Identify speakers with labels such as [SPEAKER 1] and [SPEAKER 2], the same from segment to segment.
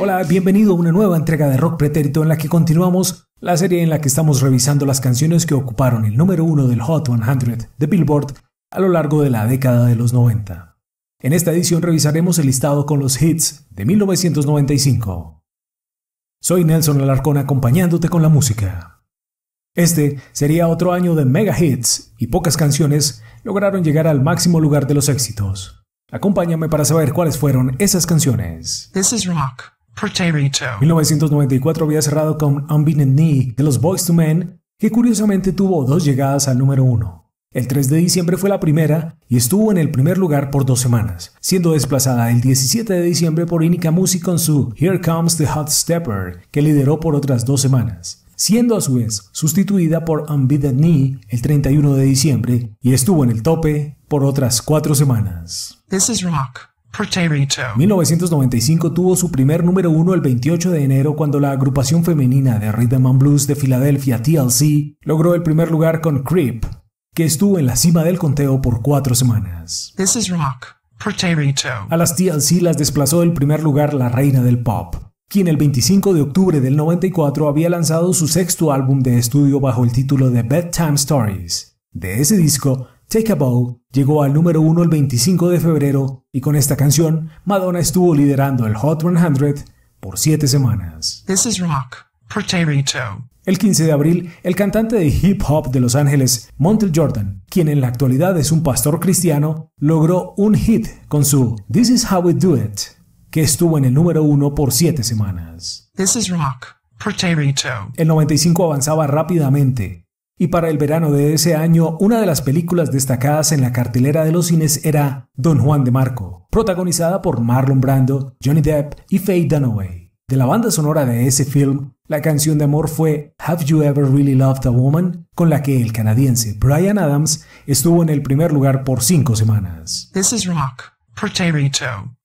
[SPEAKER 1] Hola, bienvenido a una nueva entrega de Rock Pretérito en la que continuamos la serie en la que estamos revisando las canciones que ocuparon el número uno del Hot 100 de Billboard a lo largo de la década de los 90. En esta edición revisaremos el listado con los hits de 1995. Soy Nelson Alarcón acompañándote con la música. Este sería otro año de mega hits y pocas canciones lograron llegar al máximo lugar de los éxitos. Acompáñame para saber cuáles fueron esas canciones. 1994 había cerrado con Unbeaten Knee de los Boys to Men, que curiosamente tuvo dos llegadas al número uno. El 3 de diciembre fue la primera y estuvo en el primer lugar por dos semanas, siendo desplazada el 17 de diciembre por Inika Music con su Here Comes the Hot Stepper, que lideró por otras dos semanas siendo a su vez sustituida por Unbidden Knee el 31 de diciembre y estuvo en el tope por otras cuatro semanas. 1995 tuvo su primer número uno el 28 de enero cuando la agrupación femenina de Rhythm and Blues de Filadelfia TLC logró el primer lugar con Creep, que estuvo en la cima del conteo por cuatro semanas. A las TLC las desplazó el primer lugar la reina del pop, quien el 25 de octubre del 94 había lanzado su sexto álbum de estudio bajo el título de Bedtime Stories. De ese disco, Take a Bow llegó al número uno el 25 de febrero y con esta canción, Madonna estuvo liderando el Hot 100 por siete semanas. el 15 de abril, el cantante de hip hop de Los Ángeles, Montel Jordan, quien en la actualidad es un pastor cristiano, logró un hit con su This is how we do it, que estuvo en el número uno por siete semanas.
[SPEAKER 2] This is rock,
[SPEAKER 1] el 95 avanzaba rápidamente, y para el verano de ese año, una de las películas destacadas en la cartelera de los cines era Don Juan de Marco, protagonizada por Marlon Brando, Johnny Depp y Faye Dunaway. De la banda sonora de ese film, la canción de amor fue Have You Ever Really Loved a Woman, con la que el canadiense Brian Adams estuvo en el primer lugar por cinco semanas.
[SPEAKER 2] This is rock.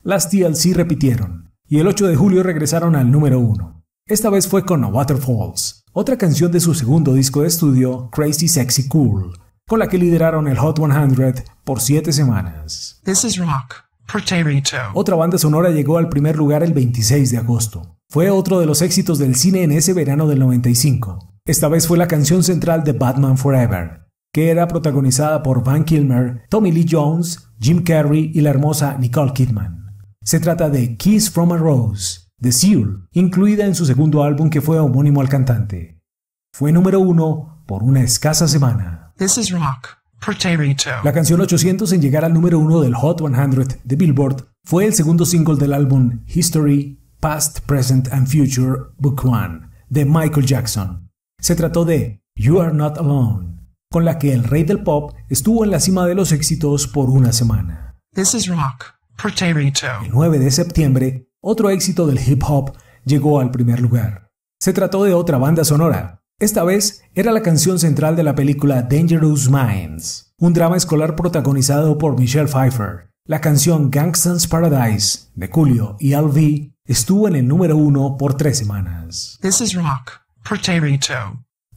[SPEAKER 1] Las TLC repitieron y el 8 de julio regresaron al número 1. Esta vez fue con A Waterfalls, otra canción de su segundo disco de estudio, Crazy Sexy Cool, con la que lideraron el Hot 100 por 7 semanas.
[SPEAKER 2] This is rock.
[SPEAKER 1] Otra banda sonora llegó al primer lugar el 26 de agosto. Fue otro de los éxitos del cine en ese verano del 95. Esta vez fue la canción central de Batman Forever, que era protagonizada por Van Kilmer, Tommy Lee Jones, Jim Carrey y la hermosa Nicole Kidman. Se trata de Kiss from a Rose, de Seal, incluida en su segundo álbum que fue homónimo al cantante. Fue número uno por una escasa semana. This
[SPEAKER 2] is rock. La
[SPEAKER 1] canción 800 en llegar al número uno del Hot 100 de Billboard fue el segundo single del álbum History, Past, Present and Future, Book One, de Michael Jackson. Se trató de You Are Not Alone con la que el rey del pop estuvo en la cima de los éxitos por una semana. This is rock, el 9 de septiembre, otro éxito del hip hop llegó al primer lugar. Se trató de otra banda sonora. Esta vez era la canción central de la película Dangerous Minds, un drama escolar protagonizado por Michelle Pfeiffer. La canción Gangsta's Paradise de Julio y Alvi estuvo en el número uno por tres semanas.
[SPEAKER 2] This is rock,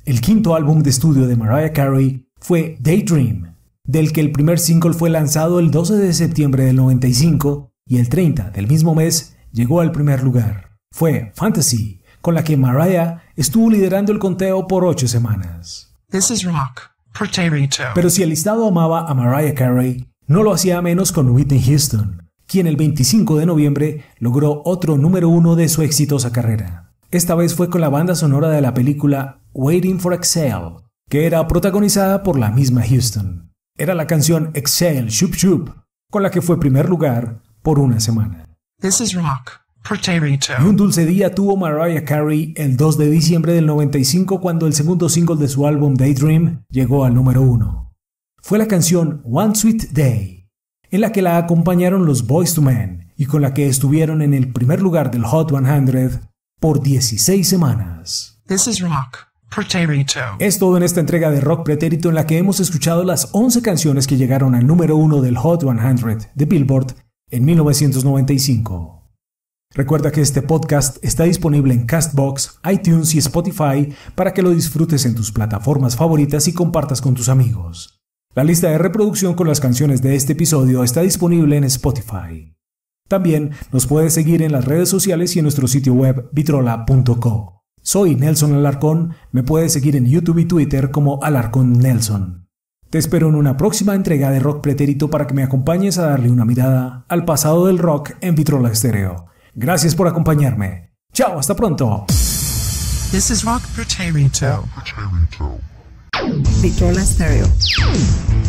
[SPEAKER 1] el quinto álbum de estudio de Mariah Carey fue Daydream, del que el primer single fue lanzado el 12 de septiembre del 95 y el 30 del mismo mes llegó al primer lugar. Fue Fantasy, con la que Mariah estuvo liderando el conteo por ocho semanas.
[SPEAKER 2] This is rock, Pero
[SPEAKER 1] si el listado amaba a Mariah Carey, no lo hacía menos con Whitney Houston, quien el 25 de noviembre logró otro número uno de su exitosa carrera. Esta vez fue con la banda sonora de la película Waiting for Excel, que era protagonizada por la misma Houston. Era la canción Excel, Shoop Shoop, con la que fue primer lugar por una semana. Y un dulce día tuvo Mariah Carey el 2 de diciembre del 95 cuando el segundo single de su álbum Daydream llegó al número 1. Fue la canción One Sweet Day, en la que la acompañaron los Boys to Men y con la que estuvieron en el primer lugar del Hot 100 por 16 semanas. Es todo en esta entrega de Rock Pretérito en la que hemos escuchado las 11 canciones que llegaron al número 1 del Hot 100 de Billboard en 1995. Recuerda que este podcast está disponible en Castbox, iTunes y Spotify para que lo disfrutes en tus plataformas favoritas y compartas con tus amigos. La lista de reproducción con las canciones de este episodio está disponible en Spotify. También nos puedes seguir en las redes sociales y en nuestro sitio web vitrola.co. Soy Nelson Alarcón, me puedes seguir en YouTube y Twitter como Alarcón Nelson. Te espero en una próxima entrega de Rock Pretérito para que me acompañes a darle una mirada al pasado del rock en Vitrola Estéreo. Gracias por acompañarme. Chao, hasta pronto.
[SPEAKER 2] This is